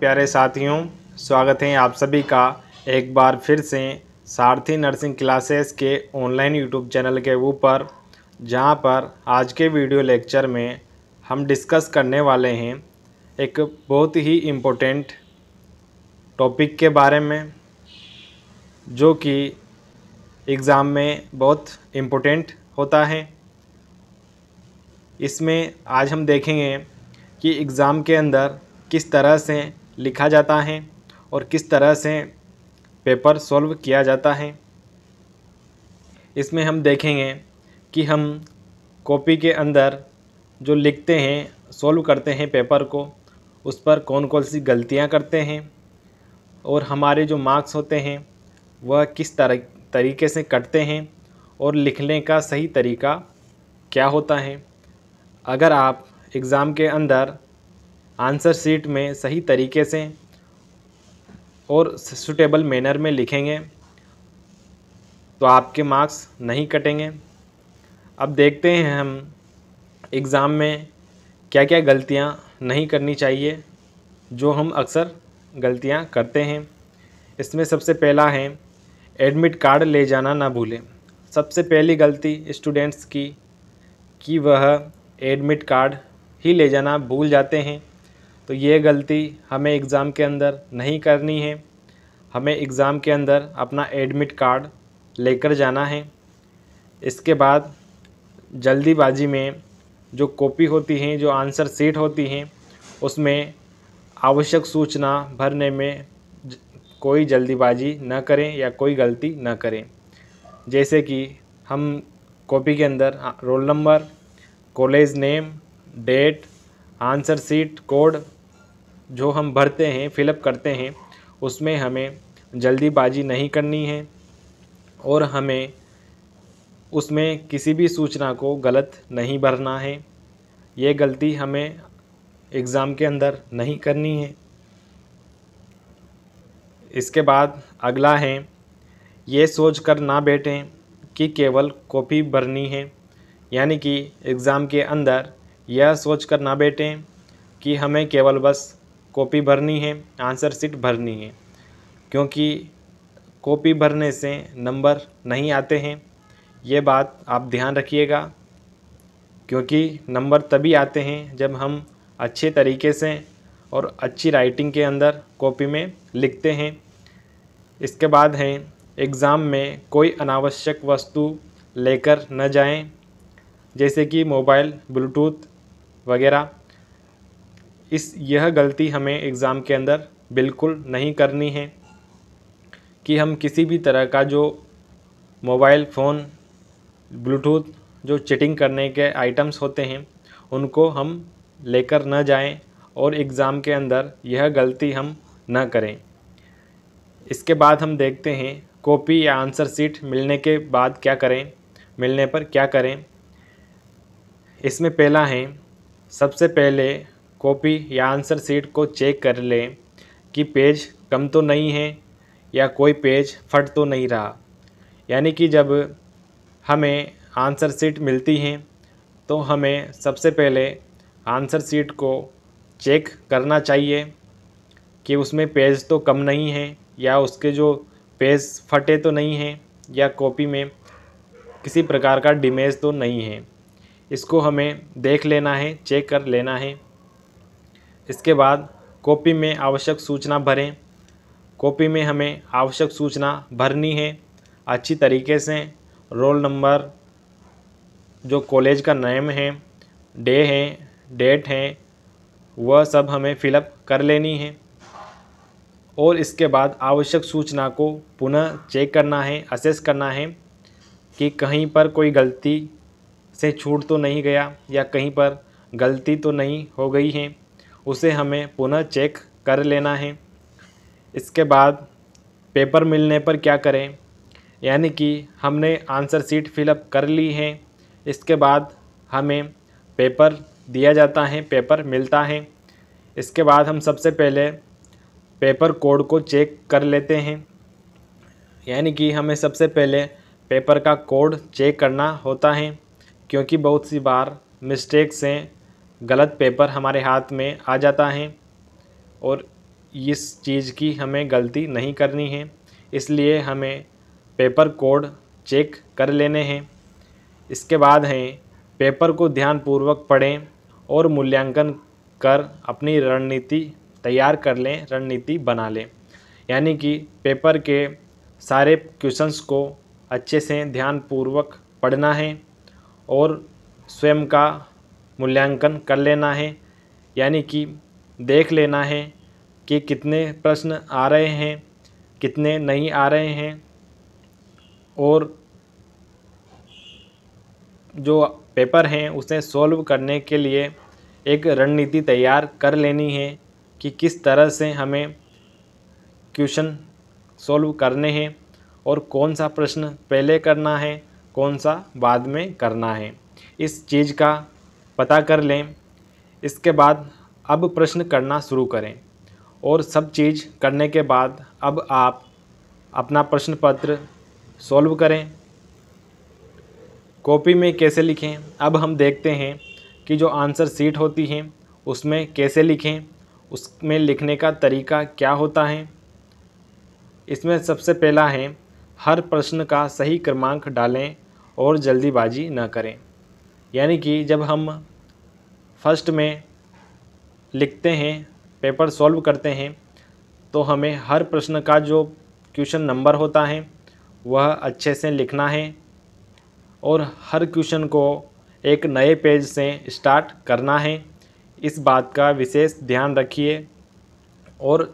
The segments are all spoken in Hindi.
प्यारे साथियों स्वागत है आप सभी का एक बार फिर से सारथी नर्सिंग क्लासेस के ऑनलाइन यूट्यूब चैनल के ऊपर जहां पर आज के वीडियो लेक्चर में हम डिस्कस करने वाले हैं एक बहुत ही इम्पोर्टेंट टॉपिक के बारे में जो कि एग्ज़ाम में बहुत इम्पोर्टेंट होता है इसमें आज हम देखेंगे कि एग्ज़ाम के अंदर किस तरह से लिखा जाता है और किस तरह से पेपर सॉल्व किया जाता है इसमें हम देखेंगे कि हम कॉपी के अंदर जो लिखते हैं सॉल्व करते हैं पेपर को उस पर कौन कौन सी गलतियां करते हैं और हमारे जो मार्क्स होते हैं वह किस तरह तरीके से कटते हैं और लिखने का सही तरीका क्या होता है अगर आप एग्ज़ाम के अंदर आंसर सीट में सही तरीके से और सुटेबल मैनर में लिखेंगे तो आपके मार्क्स नहीं कटेंगे अब देखते हैं हम एग्ज़ाम में क्या क्या गलतियाँ नहीं करनी चाहिए जो हम अक्सर गलतियाँ करते हैं इसमें सबसे पहला है एडमिट कार्ड ले जाना ना भूलें सबसे पहली गलती स्टूडेंट्स की कि वह एडमिट कार्ड ही ले जाना भूल जाते हैं तो ये गलती हमें एग्ज़ाम के अंदर नहीं करनी है हमें एग्ज़ाम के अंदर अपना एडमिट कार्ड लेकर जाना है इसके बाद जल्दीबाजी में जो कॉपी होती हैं जो आंसर सीट होती हैं उसमें आवश्यक सूचना भरने में कोई जल्दीबाजी न करें या कोई गलती न करें जैसे कि हम कॉपी के अंदर roll number college name date answer sheet code जो हम भरते हैं फिलअप करते हैं उसमें हमें जल्दीबाजी नहीं करनी है और हमें उसमें किसी भी सूचना को गलत नहीं भरना है ये गलती हमें एग्ज़ाम के अंदर नहीं करनी है इसके बाद अगला है ये सोच कर ना बैठें कि केवल कॉपी भरनी है यानी कि एग्ज़ाम के अंदर यह सोच कर ना बैठें कि हमें केवल बस कॉपी भरनी है आंसर सीट भरनी है क्योंकि कॉपी भरने से नंबर नहीं आते हैं ये बात आप ध्यान रखिएगा क्योंकि नंबर तभी आते हैं जब हम अच्छे तरीके से और अच्छी राइटिंग के अंदर कॉपी में लिखते हैं इसके बाद हैं एग्ज़ाम में कोई अनावश्यक वस्तु लेकर न जाएं जैसे कि मोबाइल ब्लूटूथ वगैरह इस यह गलती हमें एग्ज़ाम के अंदर बिल्कुल नहीं करनी है कि हम किसी भी तरह का जो मोबाइल फ़ोन ब्लूटूथ जो चिटिंग करने के आइटम्स होते हैं उनको हम लेकर न जाएं और एग्ज़ाम के अंदर यह गलती हम न करें इसके बाद हम देखते हैं कॉपी या आंसर सीट मिलने के बाद क्या करें मिलने पर क्या करें इसमें पहला है सबसे पहले कॉपी या आंसर सीट को चेक कर लें कि पेज कम तो नहीं है या कोई पेज फट तो नहीं रहा यानी कि जब हमें आंसर सीट मिलती हैं तो हमें सबसे पहले आंसर सीट को चेक करना चाहिए कि उसमें पेज तो कम नहीं है या उसके जो पेज फटे तो नहीं हैं या कॉपी में किसी प्रकार का डिमेज तो नहीं है इसको हमें देख लेना है चेक कर लेना है इसके बाद कॉपी में आवश्यक सूचना भरें कॉपी में हमें आवश्यक सूचना भरनी है अच्छी तरीके से रोल नंबर जो कॉलेज का नेम है डे हैं डेट हैं वह सब हमें फिलअप कर लेनी है और इसके बाद आवश्यक सूचना को पुनः चेक करना है असेस करना है कि कहीं पर कोई गलती से छूट तो नहीं गया या कहीं पर गलती तो नहीं हो गई है उसे हमें पुनः चेक कर लेना है इसके बाद पेपर मिलने पर क्या करें यानी कि हमने आंसर सीट फिलअप कर ली है इसके बाद हमें पेपर दिया जाता है पेपर मिलता है इसके बाद हम सबसे पहले पेपर कोड को चेक कर लेते हैं यानी कि हमें सबसे पहले पेपर का कोड चेक करना होता है क्योंकि बहुत सी बार मिस्टेक से गलत पेपर हमारे हाथ में आ जाता है और इस चीज़ की हमें गलती नहीं करनी है इसलिए हमें पेपर कोड चेक कर लेने हैं इसके बाद हैं पेपर को ध्यानपूर्वक पढ़ें और मूल्यांकन कर अपनी रणनीति तैयार कर लें रणनीति बना लें यानी कि पेपर के सारे क्वेश्चंस को अच्छे से ध्यानपूर्वक पढ़ना है और स्वयं का मूल्यांकन कर लेना है यानी कि देख लेना है कि कितने प्रश्न आ रहे हैं कितने नहीं आ रहे हैं और जो पेपर हैं उसे सॉल्व करने के लिए एक रणनीति तैयार कर लेनी है कि किस तरह से हमें क्वेश्चन सॉल्व करने हैं और कौन सा प्रश्न पहले करना है कौन सा बाद में करना है इस चीज़ का पता कर लें इसके बाद अब प्रश्न करना शुरू करें और सब चीज़ करने के बाद अब आप अपना प्रश्न पत्र सॉल्व करें कॉपी में कैसे लिखें अब हम देखते हैं कि जो आंसर सीट होती है उसमें कैसे लिखें उसमें लिखने का तरीका क्या होता है इसमें सबसे पहला है हर प्रश्न का सही क्रमांक डालें और जल्दीबाजी न करें यानी कि जब हम फर्स्ट में लिखते हैं पेपर सॉल्व करते हैं तो हमें हर प्रश्न का जो क्वेश्चन नंबर होता है वह अच्छे से लिखना है और हर क्वेश्चन को एक नए पेज से स्टार्ट करना है इस बात का विशेष ध्यान रखिए और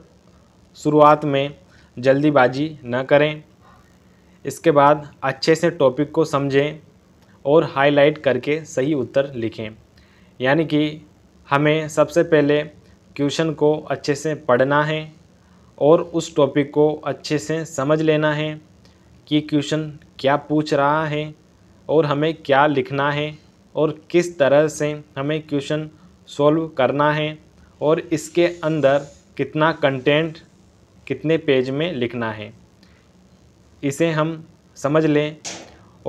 शुरुआत में जल्दीबाजी न करें इसके बाद अच्छे से टॉपिक को समझें और हाईलाइट करके सही उत्तर लिखें यानी कि हमें सबसे पहले क्वेश्चन को अच्छे से पढ़ना है और उस टॉपिक को अच्छे से समझ लेना है कि क्वेश्चन क्या पूछ रहा है और हमें क्या लिखना है और किस तरह से हमें क्वेश्चन सॉल्व करना है और इसके अंदर कितना कंटेंट कितने पेज में लिखना है इसे हम समझ लें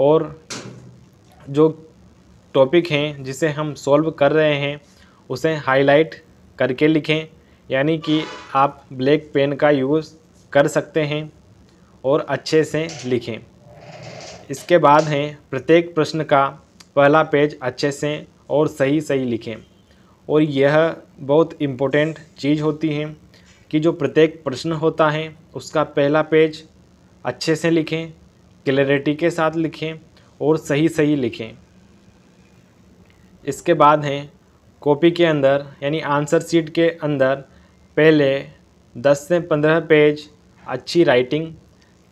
और जो टॉपिक हैं जिसे हम सॉल्व कर रहे हैं उसे हाईलाइट करके लिखें यानी कि आप ब्लैक पेन का यूज़ कर सकते हैं और अच्छे से लिखें इसके बाद हैं प्रत्येक प्रश्न का पहला पेज अच्छे से और सही सही लिखें और यह बहुत इम्पोर्टेंट चीज़ होती है कि जो प्रत्येक प्रश्न होता है उसका पहला पेज अच्छे से लिखें क्लैरिटी के साथ लिखें और सही सही लिखें इसके बाद हैं कॉपी के अंदर यानी आंसर शीट के अंदर पहले 10 से 15 पेज अच्छी राइटिंग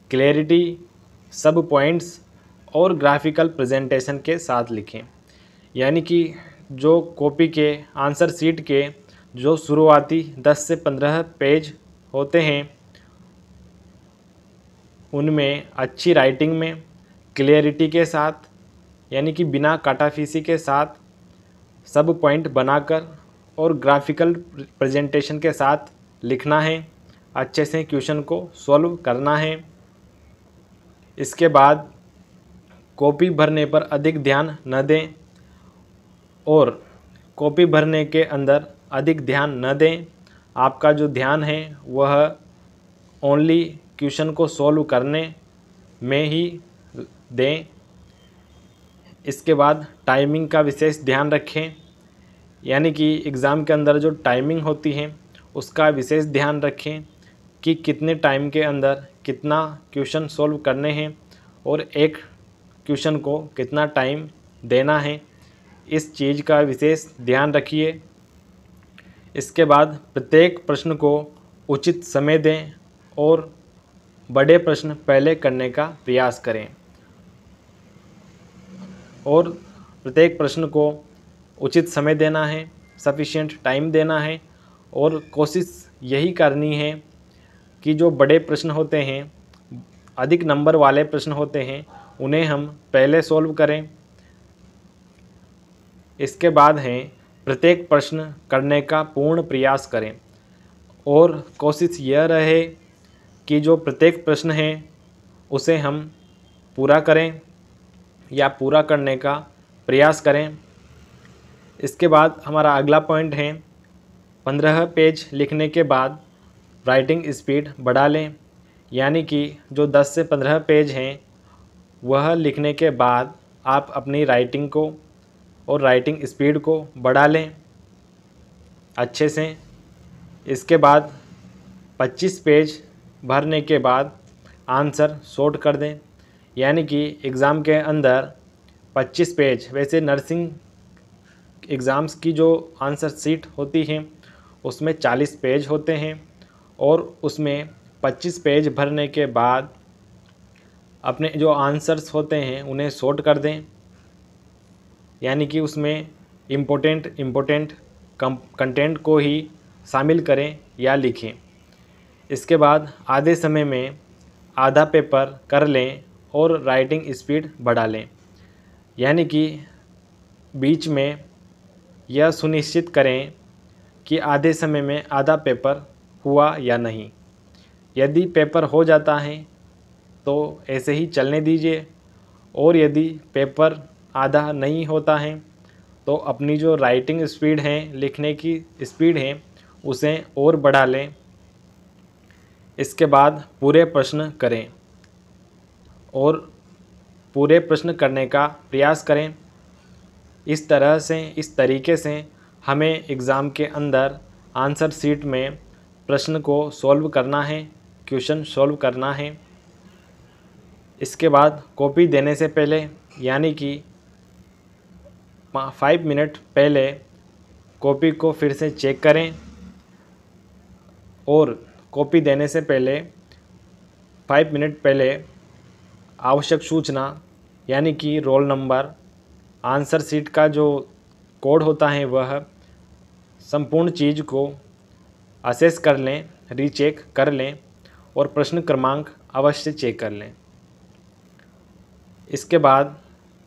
क्लैरिटी सब पॉइंट्स और ग्राफिकल प्रेजेंटेशन के साथ लिखें यानी कि जो कॉपी के आंसर सीट के जो शुरुआती 10 से 15 पेज होते हैं उनमें अच्छी राइटिंग में क्लियरिटी के साथ यानी कि बिना काटाफीसी के साथ सब पॉइंट बनाकर और ग्राफिकल प्रेजेंटेशन के साथ लिखना है अच्छे से क्वेश्चन को सॉल्व करना है इसके बाद कॉपी भरने पर अधिक ध्यान न दें और कॉपी भरने के अंदर अधिक ध्यान न दें आपका जो ध्यान है वह ओनली क्वेश्चन को सॉल्व करने में ही दें इसके बाद टाइमिंग का विशेष ध्यान रखें यानी कि एग्ज़ाम के अंदर जो टाइमिंग होती है उसका विशेष ध्यान रखें कि कितने टाइम के अंदर कितना क्वेश्चन सॉल्व करने हैं और एक क्वेश्चन को कितना टाइम देना है इस चीज़ का विशेष ध्यान रखिए इसके बाद प्रत्येक प्रश्न को उचित समय दें और बड़े प्रश्न पहले करने का प्रयास करें और प्रत्येक प्रश्न को उचित समय देना है सफिशियंट टाइम देना है और कोशिश यही करनी है कि जो बड़े प्रश्न होते हैं अधिक नंबर वाले प्रश्न होते हैं उन्हें हम पहले सॉल्व करें इसके बाद हैं प्रत्येक प्रश्न करने का पूर्ण प्रयास करें और कोशिश यह रहे कि जो प्रत्येक प्रश्न है उसे हम पूरा करें या पूरा करने का प्रयास करें इसके बाद हमारा अगला पॉइंट है पंद्रह पेज लिखने के बाद राइटिंग स्पीड बढ़ा लें यानी कि जो 10 से 15 पेज हैं वह लिखने के बाद आप अपनी राइटिंग को और राइटिंग स्पीड को बढ़ा लें अच्छे से इसके बाद 25 पेज भरने के बाद आंसर शॉर्ट कर दें यानी कि एग्ज़ाम के अंदर 25 पेज वैसे नर्सिंग एग्ज़ाम्स की जो आंसर सीट होती हैं उसमें 40 पेज होते हैं और उसमें 25 पेज भरने के बाद अपने जो आंसर्स होते हैं उन्हें शॉर्ट कर दें यानी कि उसमें इम्पोर्टेंट इम्पोर्टेंट कंटेंट को ही शामिल करें या लिखें इसके बाद आधे समय में आधा पेपर कर लें और राइटिंग स्पीड बढ़ा लें यानी कि बीच में यह सुनिश्चित करें कि आधे समय में आधा पेपर हुआ या नहीं यदि पेपर हो जाता है तो ऐसे ही चलने दीजिए और यदि पेपर आधा नहीं होता है तो अपनी जो राइटिंग स्पीड है लिखने की स्पीड है उसे और बढ़ा लें इसके बाद पूरे प्रश्न करें और पूरे प्रश्न करने का प्रयास करें इस तरह से इस तरीके से हमें एग्ज़ाम के अंदर आंसर सीट में प्रश्न को सॉल्व करना है क्वेश्चन सॉल्व करना है इसके बाद कॉपी देने से पहले यानी कि फाइव मिनट पहले कॉपी को फिर से चेक करें और कॉपी देने से पहले फाइव मिनट पहले आवश्यक सूचना यानी कि रोल नंबर आंसर सीट का जो कोड होता है वह संपूर्ण चीज़ को असेस कर लें रीचेक कर लें और प्रश्न क्रमांक अवश्य चेक कर लें इसके बाद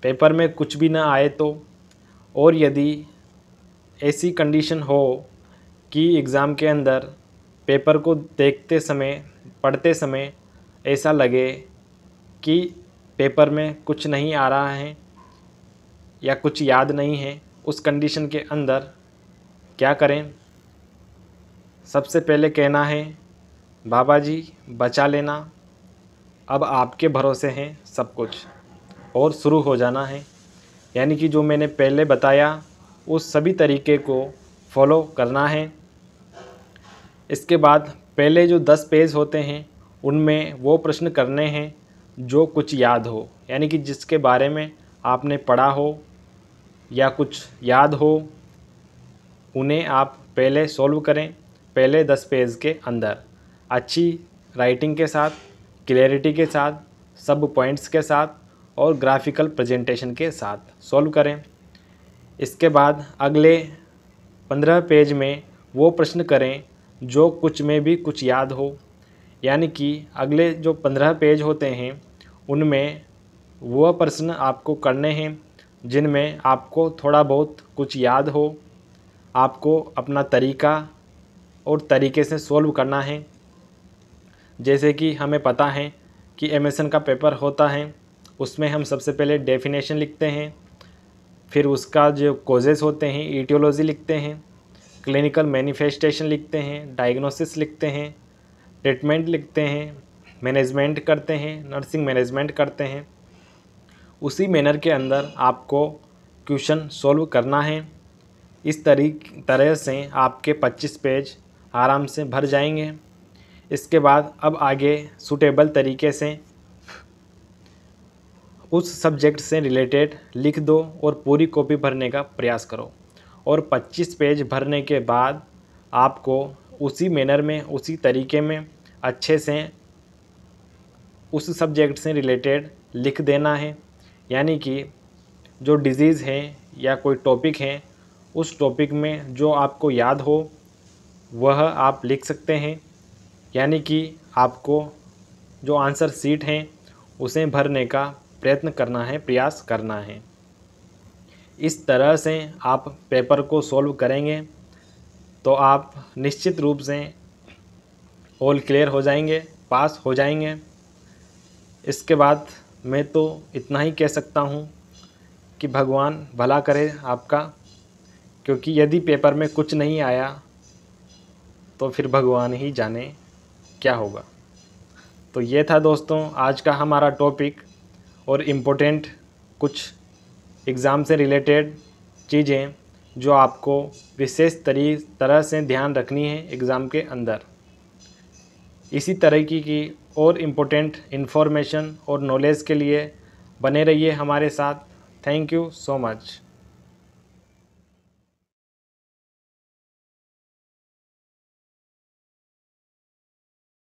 पेपर में कुछ भी ना आए तो और यदि ऐसी कंडीशन हो कि एग्ज़ाम के अंदर पेपर को देखते समय पढ़ते समय ऐसा लगे कि पेपर में कुछ नहीं आ रहा है या कुछ याद नहीं है उस कंडीशन के अंदर क्या करें सबसे पहले कहना है बाबा जी बचा लेना अब आपके भरोसे हैं सब कुछ और शुरू हो जाना है यानी कि जो मैंने पहले बताया उस सभी तरीके को फॉलो करना है इसके बाद पहले जो दस पेज होते हैं उनमें वो प्रश्न करने हैं जो कुछ याद हो यानी कि जिसके बारे में आपने पढ़ा हो या कुछ याद हो उन्हें आप पहले सॉल्व करें पहले दस पेज के अंदर अच्छी राइटिंग के साथ क्लैरिटी के साथ सब पॉइंट्स के साथ और ग्राफिकल प्रेजेंटेशन के साथ सॉल्व करें इसके बाद अगले पंद्रह पेज में वो प्रश्न करें जो कुछ में भी कुछ याद हो यानी कि अगले जो पंद्रह पेज होते हैं उनमें वह प्रश्न आपको करने हैं जिनमें आपको थोड़ा बहुत कुछ याद हो आपको अपना तरीका और तरीके से सॉल्व करना है जैसे कि हमें पता है कि एमएसएन का पेपर होता है उसमें हम सबसे पहले डेफिनेशन लिखते हैं फिर उसका जो कोजेज़ होते हैं ईटियोलॉजी लिखते हैं क्लिनिकल मैनिफेस्टेशन लिखते हैं डायग्नोसिस लिखते हैं ट्रीटमेंट लिखते हैं मैनेजमेंट करते हैं नर्सिंग मैनेजमेंट करते हैं उसी मैनर के अंदर आपको क्वेश्चन सॉल्व करना है इस तरी तरह से आपके 25 पेज आराम से भर जाएंगे इसके बाद अब आगे सूटेबल तरीके से उस सब्जेक्ट से रिलेटेड लिख दो और पूरी कॉपी भरने का प्रयास करो और 25 पेज भरने के बाद आपको उसी मैनर में उसी तरीके में अच्छे से उस सब्जेक्ट से रिलेटेड लिख देना है यानी कि जो डिजीज़ है या कोई टॉपिक है उस टॉपिक में जो आपको याद हो वह आप लिख सकते हैं यानी कि आपको जो आंसर सीट हैं उसे भरने का प्रयत्न करना है प्रयास करना है इस तरह से आप पेपर को सॉल्व करेंगे तो आप निश्चित रूप से ऑल क्लियर हो जाएंगे पास हो जाएंगे इसके बाद मैं तो इतना ही कह सकता हूँ कि भगवान भला करे आपका क्योंकि यदि पेपर में कुछ नहीं आया तो फिर भगवान ही जाने क्या होगा तो ये था दोस्तों आज का हमारा टॉपिक और इम्पोर्टेंट कुछ एग्ज़ाम से रिलेटेड चीज़ें जो आपको विशेष तरी तरह से ध्यान रखनी है एग्ज़ाम के अंदर इसी तरीके की और इम्पोर्टेंट इन्फॉर्मेशन और नॉलेज के लिए बने रहिए हमारे साथ थैंक यू सो मच